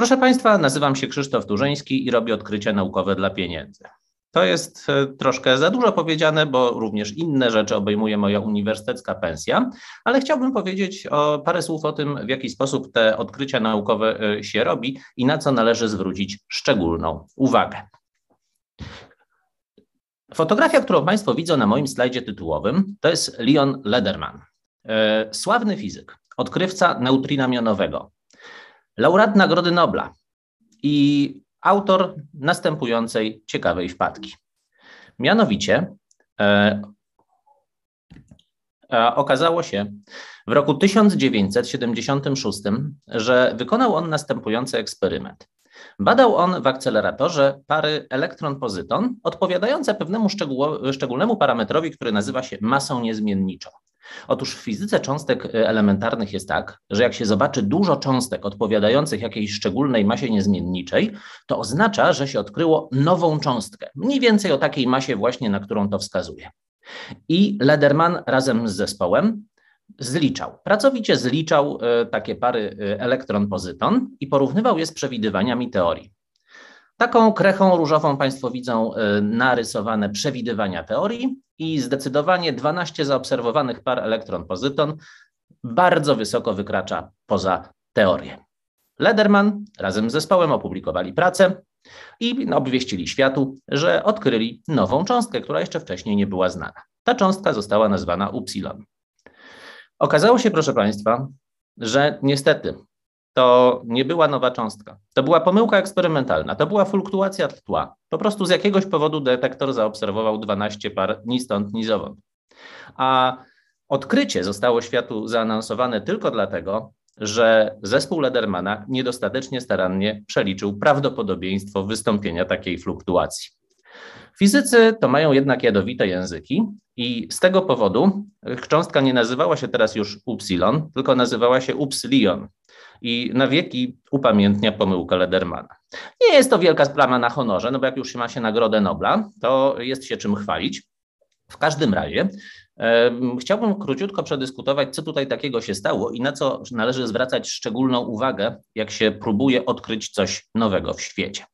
Proszę Państwa, nazywam się Krzysztof Turzyński i robię odkrycia naukowe dla pieniędzy. To jest e, troszkę za dużo powiedziane, bo również inne rzeczy obejmuje moja uniwersytecka pensja, ale chciałbym powiedzieć o, parę słów o tym, w jaki sposób te odkrycia naukowe e, się robi i na co należy zwrócić szczególną uwagę. Fotografia, którą Państwo widzą na moim slajdzie tytułowym, to jest Leon Lederman, e, sławny fizyk, odkrywca neutrina mionowego, laureat Nagrody Nobla i autor następującej ciekawej wpadki. Mianowicie e, e, okazało się w roku 1976, że wykonał on następujący eksperyment. Badał on w akceleratorze pary elektron-pozyton odpowiadające pewnemu szczegół, szczególnemu parametrowi, który nazywa się masą niezmienniczą. Otóż w fizyce cząstek y, elementarnych jest tak, że jak się zobaczy dużo cząstek odpowiadających jakiejś szczególnej masie niezmienniczej, to oznacza, że się odkryło nową cząstkę, mniej więcej o takiej masie właśnie, na którą to wskazuje. I Lederman razem z zespołem zliczał, pracowicie zliczał y, takie pary y, elektron-pozyton i porównywał je z przewidywaniami teorii. Taką krechą różową Państwo widzą y, narysowane przewidywania teorii i zdecydowanie 12 zaobserwowanych par elektron-pozyton bardzo wysoko wykracza poza teorię. Lederman razem z zespołem opublikowali pracę i no, obwieścili światu, że odkryli nową cząstkę, która jeszcze wcześniej nie była znana. Ta cząstka została nazwana upsilon. Okazało się, proszę Państwa, że niestety to nie była nowa cząstka. To była pomyłka eksperymentalna, to była fluktuacja tła. Po prostu z jakiegoś powodu detektor zaobserwował 12 par ni stąd, ni zowąd. A odkrycie zostało światu zaanonsowane tylko dlatego, że zespół Ledermana niedostatecznie starannie przeliczył prawdopodobieństwo wystąpienia takiej fluktuacji. Fizycy to mają jednak jadowite języki i z tego powodu cząstka nie nazywała się teraz już upsilon, tylko nazywała się upsilion, i na wieki upamiętnia pomyłkę Ledermana. Nie jest to wielka sprawa na honorze, no bo jak już się ma się Nagrodę Nobla, to jest się czym chwalić. W każdym razie Chciałbym króciutko przedyskutować, co tutaj takiego się stało i na co należy zwracać szczególną uwagę, jak się próbuje odkryć coś nowego w świecie.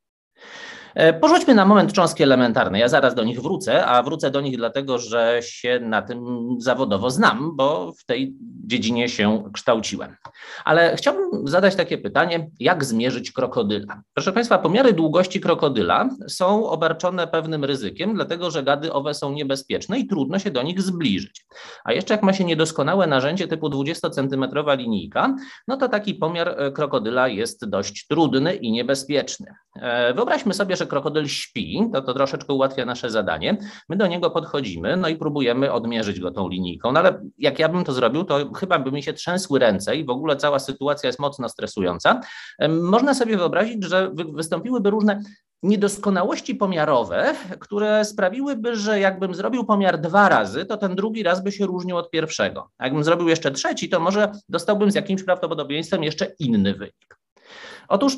E, porzućmy na moment cząstki elementarne. Ja zaraz do nich wrócę, a wrócę do nich dlatego, że się na tym zawodowo znam, bo w tej dziedzinie się kształciłem. Ale chciałbym zadać takie pytanie, jak zmierzyć krokodyla? Proszę Państwa, pomiary długości krokodyla są obarczone pewnym ryzykiem, dlatego że gady owe są niebezpieczne i trudno się do nich zbliżyć. A jeszcze jak ma się niedoskonałe narzędzie typu 20-centymetrowa linijka, no to taki pomiar e, krokodyla jest dość trudny i niebezpieczny. E, wyobraźmy sobie, że krokodyl śpi, to to troszeczkę ułatwia nasze zadanie. My do niego podchodzimy, no i próbujemy odmierzyć go tą linijką, no ale jak ja bym to zrobił, to chyba by mi się trzęsły ręce i w ogóle cała sytuacja jest mocno stresująca, można sobie wyobrazić, że wystąpiłyby różne niedoskonałości pomiarowe, które sprawiłyby, że jakbym zrobił pomiar dwa razy, to ten drugi raz by się różnił od pierwszego. A jakbym zrobił jeszcze trzeci, to może dostałbym z jakimś prawdopodobieństwem jeszcze inny wynik. Otóż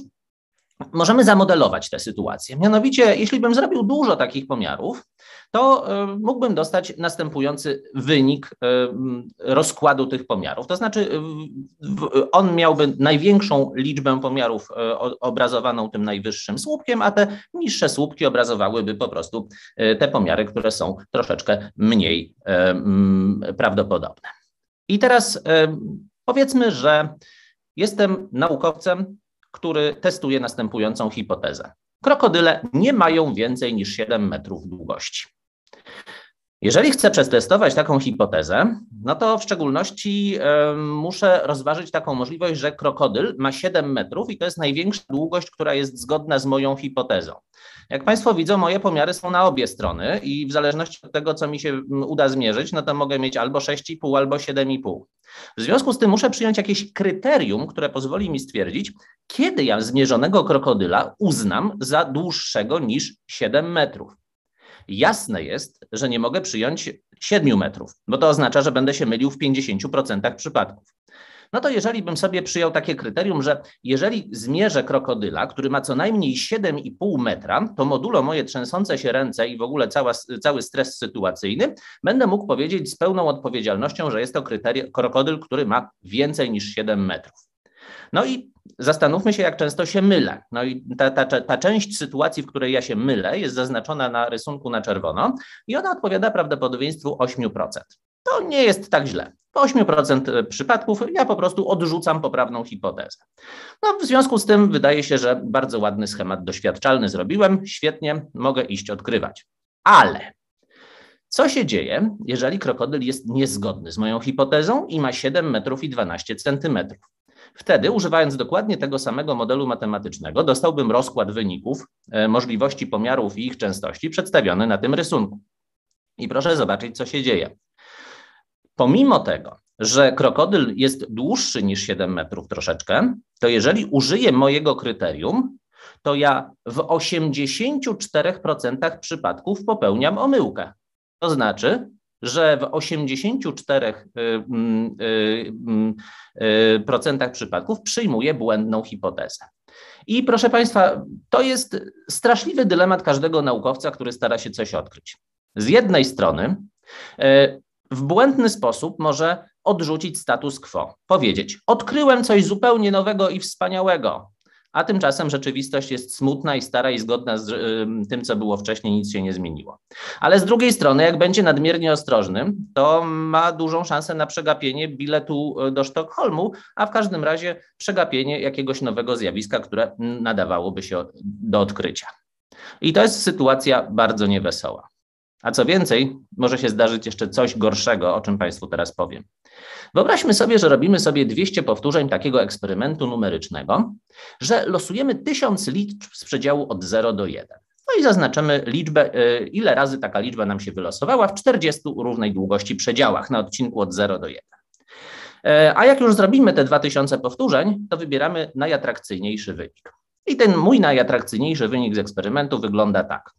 możemy zamodelować tę sytuację. Mianowicie, jeśli bym zrobił dużo takich pomiarów, to mógłbym dostać następujący wynik rozkładu tych pomiarów. To znaczy, on miałby największą liczbę pomiarów e, obrazowaną tym najwyższym słupkiem, a te niższe słupki obrazowałyby po prostu e, te pomiary, które są troszeczkę mniej prawdopodobne. I teraz powiedzmy, że jestem naukowcem, który testuje następującą hipotezę. Krokodyle nie mają więcej niż 7 metrów długości. Jeżeli chcę przetestować taką hipotezę, no to w szczególności muszę rozważyć taką możliwość, że krokodyl ma 7 metrów i to jest największa długość, która jest zgodna z moją hipotezą. Jak Państwo widzą, moje pomiary są na obie strony i w zależności od tego, co mi się uda zmierzyć, no to mogę mieć albo 6,5, albo 7,5. W związku z tym muszę przyjąć jakieś kryterium, które pozwoli mi stwierdzić, kiedy ja zmierzonego krokodyla uznam za dłuższego niż 7 metrów. Jasne jest, że nie mogę przyjąć 7 metrów, bo to oznacza, że będę się mylił w 50% przypadków. No to jeżeli bym sobie przyjął takie kryterium, że jeżeli zmierzę krokodyla, który ma co najmniej 7,5 metra, to modulo moje trzęsące się ręce i w ogóle cała, cały stres sytuacyjny, będę mógł powiedzieć z pełną odpowiedzialnością, że jest to krokodyl, który ma więcej niż 7 metrów. No i zastanówmy się, jak często się mylę. No i ta, ta, ta część sytuacji, w której ja się mylę, jest zaznaczona na rysunku na czerwono i ona odpowiada prawdopodobieństwu 8%. To nie jest tak źle. W 8% e, przypadków ja po prostu odrzucam poprawną hipotezę. No, w związku z tym wydaje się, że bardzo ładny schemat doświadczalny zrobiłem. Świetnie, mogę iść odkrywać. Ale co się dzieje, jeżeli krokodyl jest niezgodny z moją hipotezą i ma 7 metrów i 12 centymetrów? Wtedy, używając dokładnie tego samego modelu matematycznego, dostałbym rozkład wyników, e, możliwości pomiarów i ich częstości przedstawiony na tym rysunku. I proszę zobaczyć, co się dzieje. Pomimo tego, że krokodyl jest dłuższy niż 7 metrów troszeczkę, to jeżeli użyję mojego kryterium, to ja w 84% przypadków popełniam omyłkę. To znaczy, że w 84% y, y, y, przypadków przyjmuje błędną hipotezę. I proszę Państwa, to jest straszliwy dylemat każdego naukowca, który stara się coś odkryć. Z jednej strony, w błędny sposób może odrzucić status quo, powiedzieć: Odkryłem coś zupełnie nowego i wspaniałego, a tymczasem rzeczywistość jest smutna i stara i zgodna z tym, co było wcześniej, nic się nie zmieniło. Ale z drugiej strony, jak będzie nadmiernie ostrożny, to ma dużą szansę na przegapienie biletu e, do Sztokholmu, a w każdym razie przegapienie jakiegoś nowego zjawiska, które nadawałoby się do odkrycia. I to jest sytuacja bardzo niewesoła. A co więcej, może się zdarzyć jeszcze coś gorszego, o czym Państwu teraz powiem. Wyobraźmy sobie, że robimy sobie 200 powtórzeń takiego eksperymentu numerycznego, że losujemy 1000 liczb z przedziału od 0 do 1. No i zaznaczymy liczbę, y, ile razy taka liczba nam się wylosowała w 40 równej długości przedziałach na odcinku od 0 do 1. E, a jak już zrobimy te 2000 powtórzeń, to wybieramy najatrakcyjniejszy wynik. I ten mój najatrakcyjniejszy wynik z eksperymentu wygląda tak.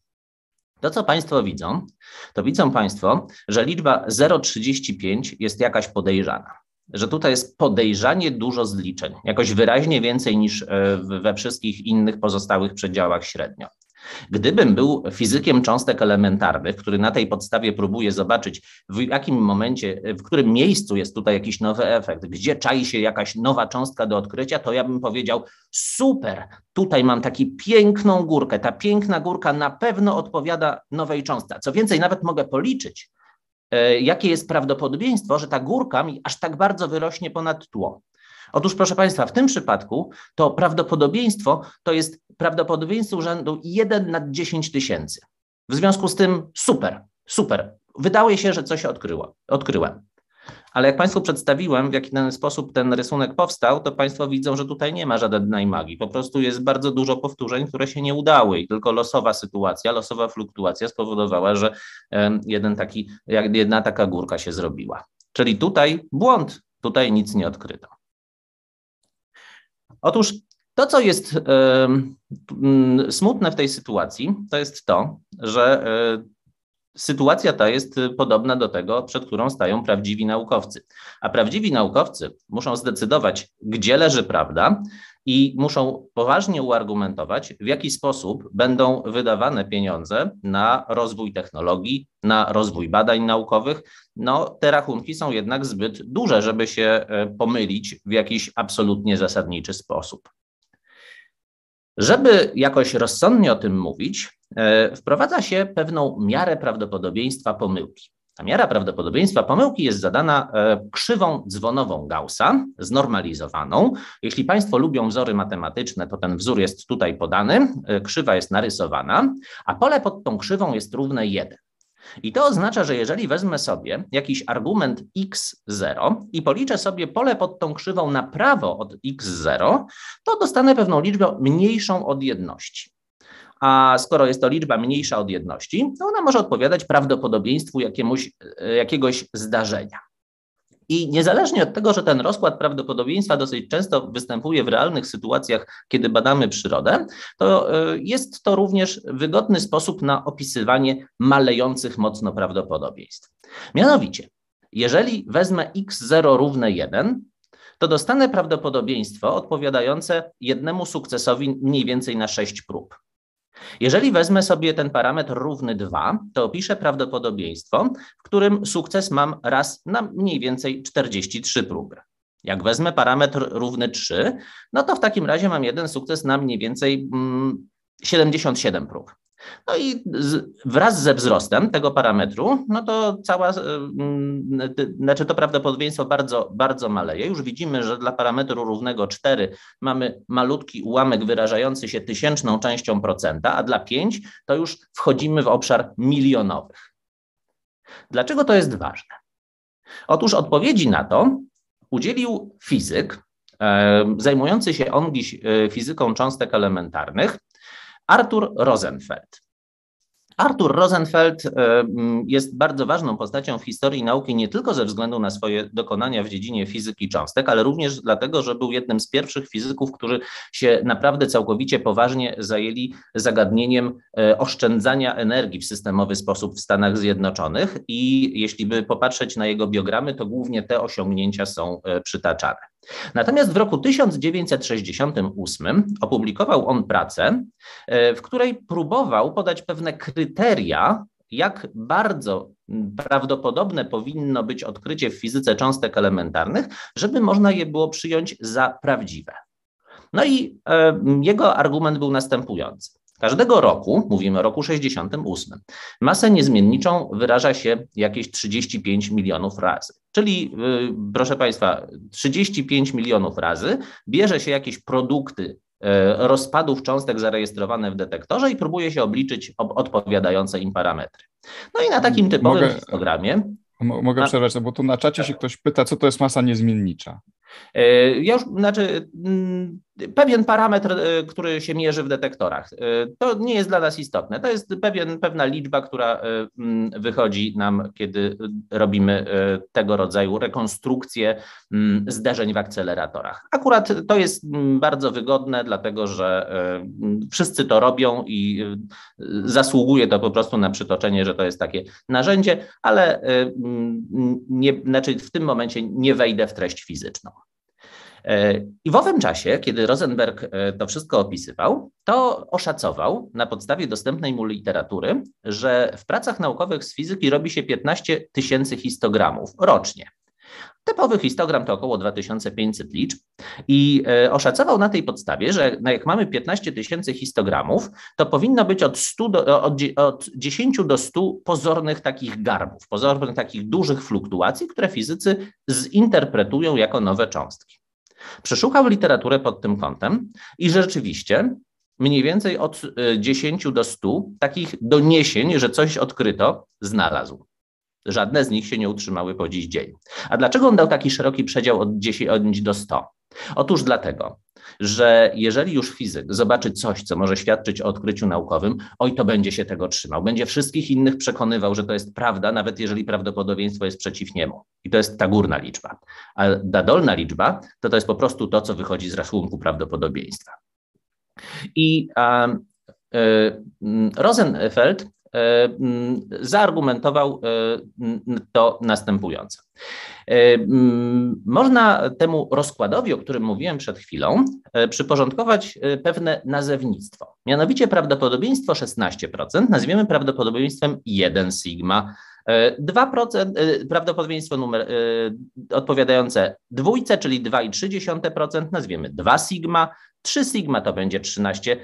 To, co Państwo widzą, to widzą Państwo, że liczba 0,35 jest jakaś podejrzana. Że tutaj jest podejrzanie dużo zliczeń, jakoś wyraźnie więcej niż e, we wszystkich innych pozostałych przedziałach średnio. Gdybym był fizykiem cząstek elementarnych, który na tej podstawie próbuje zobaczyć, w jakim momencie, w którym miejscu jest tutaj jakiś nowy efekt, gdzie czai się jakaś nowa cząstka do odkrycia, to ja bym powiedział: super, tutaj mam taką piękną górkę. Ta piękna górka na pewno odpowiada nowej cząstce. Co więcej, nawet mogę policzyć, e, jakie jest prawdopodobieństwo, że ta górka mi aż tak bardzo wyrośnie ponad tło. Otóż, proszę Państwa, w tym przypadku to prawdopodobieństwo to jest prawdopodobieństwo rzędu 1 na 10 tysięcy. W związku z tym super, super. Wydaje się, że coś odkryło, odkryłem. Ale jak Państwu przedstawiłem, w jaki ten sposób ten rysunek powstał, to Państwo widzą, że tutaj nie ma żadnej magii. Po prostu jest bardzo dużo powtórzeń, które się nie udały i tylko losowa sytuacja, losowa fluktuacja spowodowała, że jeden taki, jedna taka górka się zrobiła. Czyli tutaj błąd, tutaj nic nie odkryto. Otóż to, co jest mm, smutne w tej sytuacji, to jest to, że e, sytuacja ta jest podobna do tego, przed którą stają prawdziwi naukowcy. A prawdziwi naukowcy muszą zdecydować, gdzie leży prawda i muszą poważnie uargumentować, w jaki sposób będą wydawane pieniądze na rozwój technologii, na rozwój badań naukowych. No, te rachunki są jednak zbyt duże, żeby się e, pomylić w jakiś absolutnie zasadniczy sposób. Żeby jakoś rozsądnie o tym mówić, e, wprowadza się pewną miarę prawdopodobieństwa pomyłki. Ta miara prawdopodobieństwa pomyłki jest zadana e, krzywą dzwonową Gaussa, znormalizowaną. Jeśli Państwo lubią wzory matematyczne, to ten wzór jest tutaj podany, e, krzywa jest narysowana, a pole pod tą krzywą jest równe 1. I to oznacza, że jeżeli wezmę sobie jakiś argument x0 i policzę sobie pole pod tą krzywą na prawo od x0, to dostanę pewną liczbę mniejszą od jedności a skoro jest to liczba mniejsza od jedności, to ona może odpowiadać prawdopodobieństwu jakiemuś, e, jakiegoś zdarzenia. I niezależnie od tego, że ten rozkład prawdopodobieństwa dosyć często występuje w realnych sytuacjach, kiedy badamy przyrodę, to e, jest to również wygodny sposób na opisywanie malejących mocno prawdopodobieństw. Mianowicie, jeżeli wezmę x0 równe 1, to dostanę prawdopodobieństwo odpowiadające jednemu sukcesowi mniej więcej na 6 prób. Jeżeli wezmę sobie ten parametr równy 2, to opiszę prawdopodobieństwo, w którym sukces mam raz na mniej więcej 43 próby. Jak wezmę parametr równy 3, no to w takim razie mam jeden sukces na mniej więcej 77 mm, prób. No i z, wraz ze wzrostem tego parametru, no to cała, e, znaczy to prawdopodobieństwo bardzo, bardzo maleje. Już widzimy, że dla parametru równego 4 mamy malutki ułamek wyrażający się tysięczną częścią procenta, a dla 5 to już wchodzimy w obszar milionowych. Dlaczego to jest ważne? Otóż odpowiedzi na to udzielił fizyk, e, zajmujący się on dziś e, fizyką cząstek elementarnych, Artur Rosenfeld. Artur Rosenfeld e, jest bardzo ważną postacią w historii nauki nie tylko ze względu na swoje dokonania w dziedzinie fizyki cząstek, ale również dlatego, że był jednym z pierwszych fizyków, którzy się naprawdę całkowicie poważnie zajęli zagadnieniem e, oszczędzania energii w systemowy sposób w Stanach Zjednoczonych i jeśli by popatrzeć na jego biogramy, to głównie te osiągnięcia są e, przytaczane. Natomiast w roku 1968 opublikował on pracę, e, w której próbował podać pewne kryteria, jak bardzo prawdopodobne powinno być odkrycie w fizyce cząstek elementarnych, żeby można je było przyjąć za prawdziwe. No i e, jego argument był następujący. Każdego roku, mówimy o roku 68, masę niezmienniczą wyraża się jakieś 35 milionów razy. Czyli, y, proszę Państwa, 35 milionów razy bierze się jakieś produkty y, rozpadów cząstek zarejestrowane w detektorze i próbuje się obliczyć odpowiadające im parametry. No i na takim typowym Mogę... histogramie Mogę przerwać, no bo tu na czacie się ktoś pyta, co to jest masa niezmiennicza. E, ja już, znaczy, mm, pewien parametr, e, który się mierzy w detektorach, e, to nie jest dla nas istotne. To jest pewien, pewna liczba, która mm, wychodzi nam, kiedy robimy tego rodzaju rekonstrukcję mm, zdarzeń w akceleratorach. Akurat to jest bardzo wygodne, dlatego że wszyscy to robią i zasługuje to po prostu na przytoczenie, że to jest takie narzędzie, ale nie, znaczy w tym momencie nie wejdę w treść fizyczną. E, I w owym czasie, kiedy Rosenberg e, to wszystko opisywał, to oszacował na podstawie dostępnej mu literatury, że w pracach naukowych z fizyki robi się 15 tysięcy histogramów rocznie. Typowy histogram to około 2500 liczb i e, oszacował na tej podstawie, że jak mamy 15 tysięcy histogramów, to powinno być od, 100 do, od, od 10 do 100 pozornych takich garbów, pozornych takich dużych fluktuacji, które fizycy zinterpretują jako nowe cząstki. Przeszukał literaturę pod tym kątem i rzeczywiście mniej więcej od 10 e, do 100 takich doniesień, że coś odkryto, znalazł. Żadne z nich się nie utrzymały po dziś dzień. A dlaczego on dał taki szeroki przedział od 10 do 100? Otóż dlatego, że jeżeli już fizyk zobaczy coś, co może świadczyć o odkryciu naukowym, oj, to będzie się tego trzymał. Będzie wszystkich innych przekonywał, że to jest prawda, nawet jeżeli prawdopodobieństwo jest przeciw niemu. I to jest ta górna liczba. A ta dolna liczba to to jest po prostu to, co wychodzi z rachunku prawdopodobieństwa. I e, Rosenfeld E, mm, zaargumentował e, to następująco. E, mm, można temu rozkładowi, o którym mówiłem przed chwilą, przyporządkować pewne nazewnictwo. Mianowicie prawdopodobieństwo 16% nazwiemy prawdopodobieństwem 1 sigma. 2% prawdopodobieństwo numer odpowiadające dwójce, czyli 2,3% nazwiemy 2 sigma, 3 sigma to będzie 13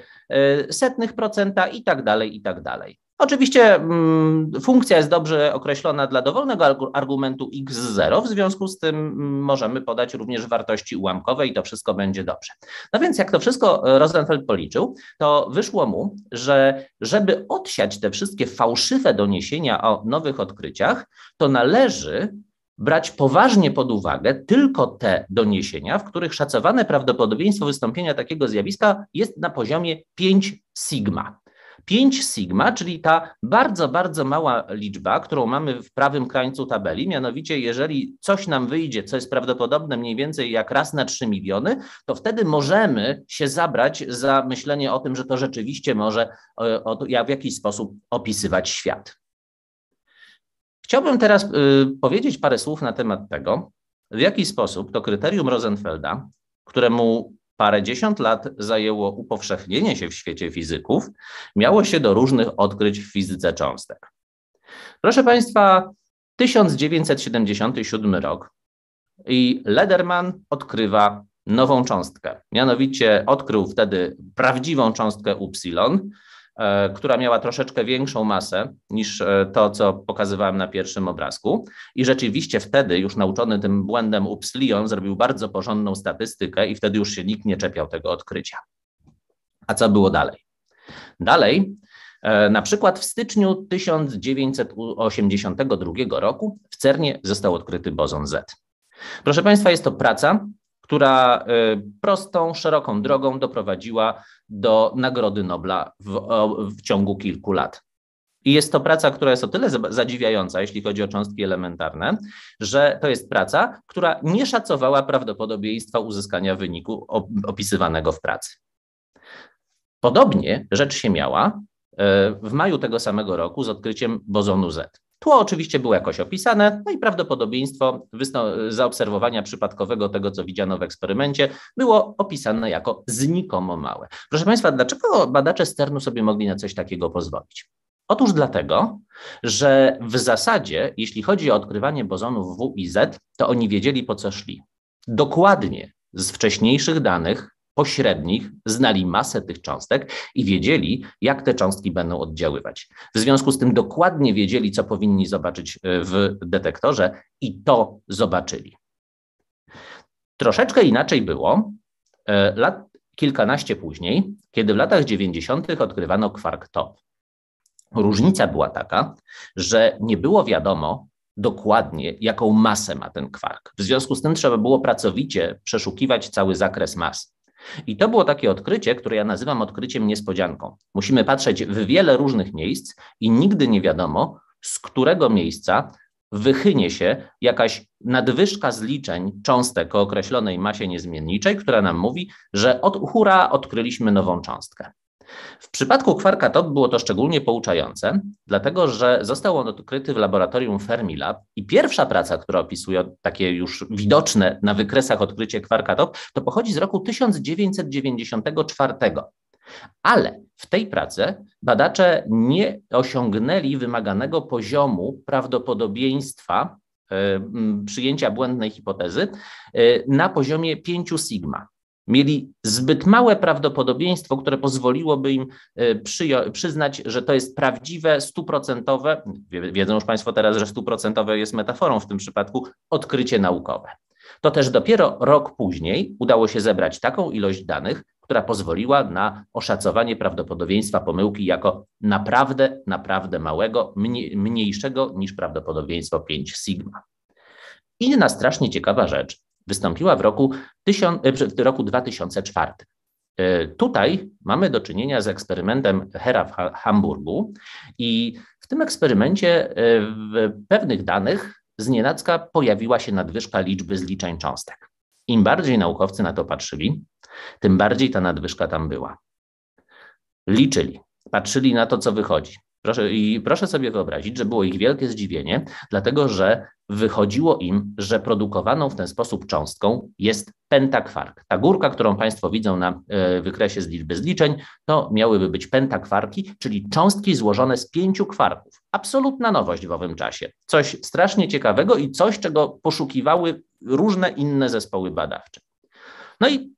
setnych procenta i tak dalej, i tak dalej. Oczywiście mm, funkcja jest dobrze określona dla dowolnego argumentu x0, w związku z tym mm, możemy podać również wartości ułamkowe i to wszystko będzie dobrze. No więc jak to wszystko e, Rosenfeld policzył, to wyszło mu, że żeby odsiać te wszystkie fałszywe doniesienia o nowych odkryciach, to należy brać poważnie pod uwagę tylko te doniesienia, w których szacowane prawdopodobieństwo wystąpienia takiego zjawiska jest na poziomie 5 sigma. 5 sigma, czyli ta bardzo, bardzo mała liczba, którą mamy w prawym krańcu tabeli, mianowicie jeżeli coś nam wyjdzie, co jest prawdopodobne mniej więcej jak raz na 3 miliony, to wtedy możemy się zabrać za myślenie o tym, że to rzeczywiście może e, w jakiś sposób opisywać świat. Chciałbym teraz e, powiedzieć parę słów na temat tego, w jaki sposób to kryterium Rosenfelda, któremu Parę dziesiąt lat zajęło upowszechnienie się w świecie fizyków, miało się do różnych odkryć w fizyce cząstek. Proszę Państwa, 1977 rok i Lederman odkrywa nową cząstkę. Mianowicie odkrył wtedy prawdziwą cząstkę upsilon, E, która miała troszeczkę większą masę niż e, to, co pokazywałem na pierwszym obrazku. I rzeczywiście wtedy, już nauczony tym błędem Upslion, zrobił bardzo porządną statystykę i wtedy już się nikt nie czepiał tego odkrycia. A co było dalej? Dalej, e, na przykład w styczniu 1982 roku w CERNie został odkryty boson Z. Proszę Państwa, jest to praca, która y, prostą, szeroką drogą doprowadziła do Nagrody Nobla w, w ciągu kilku lat. I jest to praca, która jest o tyle zadziwiająca, jeśli chodzi o cząstki elementarne, że to jest praca, która nie szacowała prawdopodobieństwa uzyskania wyniku opisywanego w pracy. Podobnie rzecz się miała y, w maju tego samego roku z odkryciem bozonu Z. Tło oczywiście było jakoś opisane, no i prawdopodobieństwo zaobserwowania przypadkowego tego, co widziano w eksperymencie, było opisane jako znikomo małe. Proszę Państwa, dlaczego badacze Sternu sobie mogli na coś takiego pozwolić? Otóż dlatego, że w zasadzie, jeśli chodzi o odkrywanie bozonów W i Z, to oni wiedzieli po co szli. Dokładnie z wcześniejszych danych pośrednich znali masę tych cząstek i wiedzieli, jak te cząstki będą oddziaływać. W związku z tym dokładnie wiedzieli, co powinni zobaczyć e, w detektorze i to zobaczyli. Troszeczkę inaczej było e, lat kilkanaście później, kiedy w latach 90. odkrywano kwark top. Różnica była taka, że nie było wiadomo, dokładnie, jaką masę ma ten kwark. W związku z tym trzeba było pracowicie przeszukiwać cały zakres mas. I to było takie odkrycie, które ja nazywam odkryciem niespodzianką. Musimy patrzeć w wiele różnych miejsc i nigdy nie wiadomo, z którego miejsca wychynie się jakaś nadwyżka zliczeń cząstek o określonej masie niezmienniczej, która nam mówi, że od hura odkryliśmy nową cząstkę. W przypadku kwarka TOP było to szczególnie pouczające, dlatego że został on odkryty w laboratorium Fermilab i pierwsza praca, która opisuje takie już widoczne na wykresach odkrycie kwarka TOP, to pochodzi z roku 1994. Ale w tej pracy badacze nie osiągnęli wymaganego poziomu prawdopodobieństwa e, przyjęcia błędnej hipotezy e, na poziomie 5 sigma mieli zbyt małe prawdopodobieństwo, które pozwoliłoby im e, przyznać, że to jest prawdziwe, stuprocentowe, wiedzą już Państwo teraz, że stuprocentowe jest metaforą w tym przypadku, odkrycie naukowe. To też dopiero rok później udało się zebrać taką ilość danych, która pozwoliła na oszacowanie prawdopodobieństwa pomyłki jako naprawdę, naprawdę małego, mniejszego niż prawdopodobieństwo 5 sigma. Inna strasznie ciekawa rzecz wystąpiła w roku, w e, roku 2004. E, tutaj mamy do czynienia z eksperymentem Hera w Hamburgu i w tym eksperymencie e, w pewnych danych znienacka pojawiła się nadwyżka liczby zliczeń cząstek. Im bardziej naukowcy na to patrzyli, tym bardziej ta nadwyżka tam była. Liczyli, patrzyli na to, co wychodzi. Proszę, I proszę sobie wyobrazić, że było ich wielkie zdziwienie, dlatego że wychodziło im, że produkowaną w ten sposób cząstką jest pentakwark. Ta górka, którą Państwo widzą na e, wykresie z liczby zliczeń, to miałyby być pentakwarki, czyli cząstki złożone z pięciu kwarków. Absolutna nowość w owym czasie. Coś strasznie ciekawego i coś, czego poszukiwały różne inne zespoły badawcze. No i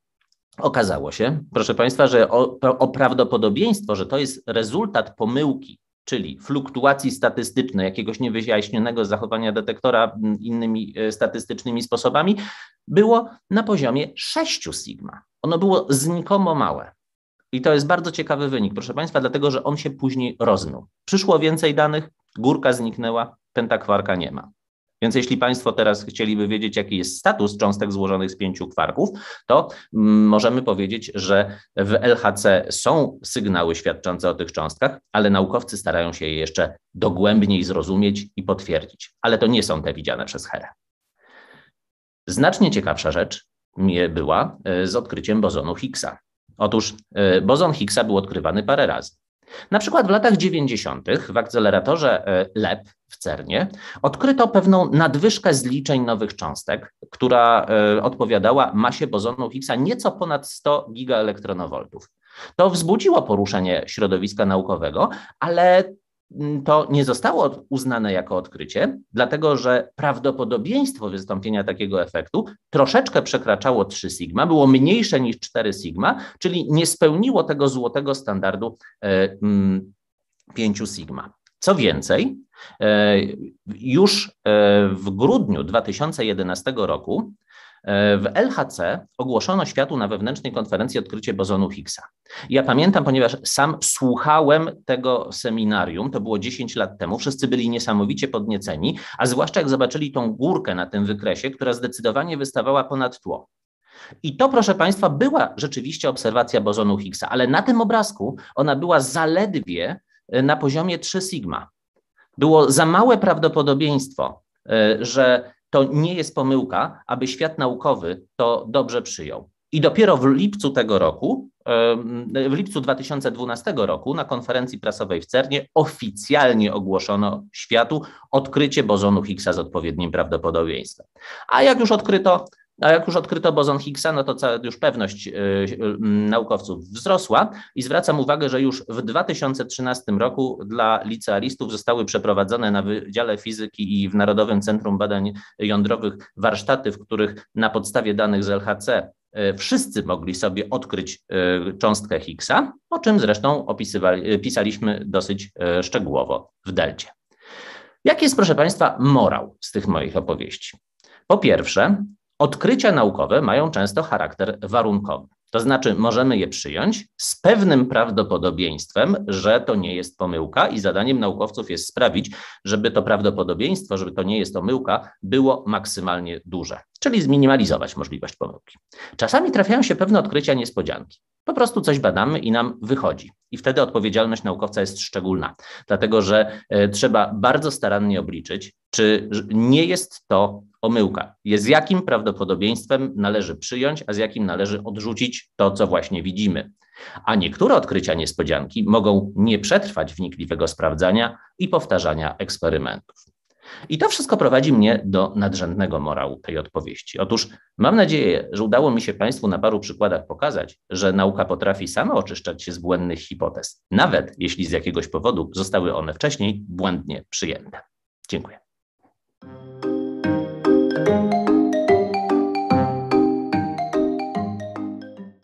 Okazało się, proszę Państwa, że o, o, prawdopodobieństwo, że to jest rezultat pomyłki czyli fluktuacji statystycznej jakiegoś niewyjaśnionego zachowania detektora mm, innymi e, statystycznymi sposobami, było na poziomie 6 sigma. Ono było znikomo małe. I to jest bardzo ciekawy wynik, proszę Państwa, dlatego że on się później rozmył. Przyszło więcej danych, górka zniknęła, pentakwarka nie ma. Więc jeśli Państwo teraz chcieliby wiedzieć, jaki jest status cząstek złożonych z pięciu kwarków, to mm, możemy powiedzieć, że w LHC są sygnały świadczące o tych cząstkach, ale naukowcy starają się je jeszcze dogłębniej zrozumieć i potwierdzić. Ale to nie są te widziane przez Herę. Znacznie ciekawsza rzecz była e, z odkryciem bozonu Higgsa. Otóż e, bozon Higgsa był odkrywany parę razy. Na przykład w latach 90. w akceleratorze e, LEP w CERNie odkryto pewną nadwyżkę zliczeń nowych cząstek, która e, odpowiadała masie bozonu Higgsa nieco ponad 100 gigaelektronowoltów. To wzbudziło poruszenie środowiska naukowego, ale Mm, to nie zostało uznane jako odkrycie, dlatego że prawdopodobieństwo wystąpienia takiego efektu troszeczkę przekraczało 3 sigma, było mniejsze niż 4 sigma, czyli nie spełniło tego złotego standardu 5 e, mm, sigma. Co więcej, e, już e, w grudniu 2011 roku w LHC ogłoszono światu na wewnętrznej konferencji odkrycie bozonu Higgsa. Ja pamiętam, ponieważ sam słuchałem tego seminarium, to było 10 lat temu, wszyscy byli niesamowicie podnieceni, a zwłaszcza jak zobaczyli tą górkę na tym wykresie, która zdecydowanie wystawała ponad tło. I to, proszę Państwa, była rzeczywiście obserwacja bozonu Higgsa, ale na tym obrazku ona była zaledwie e, na poziomie 3 sigma. Było za małe prawdopodobieństwo, e, że to nie jest pomyłka, aby świat naukowy to dobrze przyjął. I dopiero w lipcu tego roku, w lipcu 2012 roku na konferencji prasowej w CERNie oficjalnie ogłoszono światu odkrycie bozonu Higgsa z odpowiednim prawdopodobieństwem. A jak już odkryto, no, a jak już odkryto boson Higgsa, no to cała już pewność y, y, mm, naukowców wzrosła i zwracam uwagę, że już w 2013 roku dla licealistów zostały przeprowadzone na Wydziale Fizyki i w Narodowym Centrum Badań Jądrowych warsztaty, w których na podstawie danych z LHC y, wszyscy mogli sobie odkryć cząstkę Higgsa, o czym zresztą opisywali, pisaliśmy dosyć szczegółowo w Delcie. Jaki jest, proszę Państwa, morał z tych moich opowieści? Po pierwsze, Odkrycia naukowe mają często charakter warunkowy. To znaczy, możemy je przyjąć z pewnym prawdopodobieństwem, że to nie jest pomyłka, i zadaniem naukowców jest sprawić, żeby to prawdopodobieństwo, żeby to nie jest pomyłka, było maksymalnie duże, czyli zminimalizować możliwość pomyłki. Czasami trafiają się pewne odkrycia niespodzianki. Po prostu coś badamy i nam wychodzi. I wtedy odpowiedzialność naukowca jest szczególna, dlatego że e, trzeba bardzo starannie obliczyć, czy nie jest to omyłka. Jest z jakim prawdopodobieństwem należy przyjąć, a z jakim należy odrzucić to, co właśnie widzimy. A niektóre odkrycia niespodzianki mogą nie przetrwać wnikliwego sprawdzania i powtarzania eksperymentów. I to wszystko prowadzi mnie do nadrzędnego morału tej odpowiedzi. Otóż mam nadzieję, że udało mi się Państwu na paru przykładach pokazać, że nauka potrafi sama oczyszczać się z błędnych hipotez, nawet jeśli z jakiegoś powodu zostały one wcześniej błędnie przyjęte. Dziękuję.